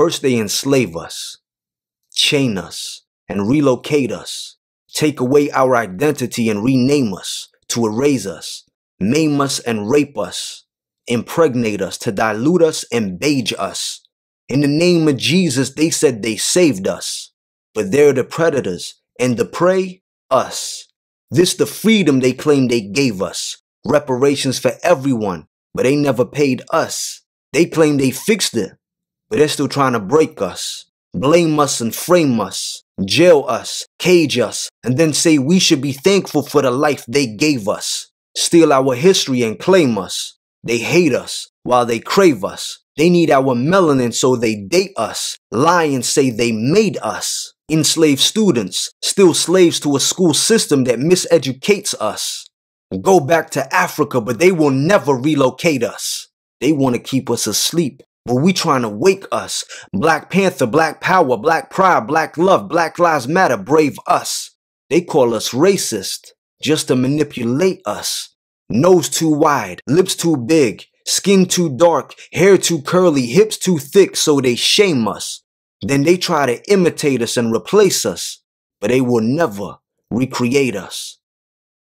First, they enslave us, chain us, and relocate us, take away our identity and rename us, to erase us, maim us and rape us, impregnate us, to dilute us and beige us. In the name of Jesus, they said they saved us, but they're the predators and the prey, us. This the freedom they claim they gave us, reparations for everyone, but they never paid us. They claim they fixed it, but they're still trying to break us, blame us and frame us, jail us, cage us, and then say we should be thankful for the life they gave us, steal our history and claim us. They hate us while they crave us. They need our melanin so they date us, lie and say they made us, enslave students, still slaves to a school system that miseducates us. Go back to Africa, but they will never relocate us. They want to keep us asleep but we trying to wake us. Black Panther, Black Power, Black Pride, Black Love, Black Lives Matter, brave us. They call us racist just to manipulate us. Nose too wide, lips too big, skin too dark, hair too curly, hips too thick, so they shame us. Then they try to imitate us and replace us, but they will never recreate us.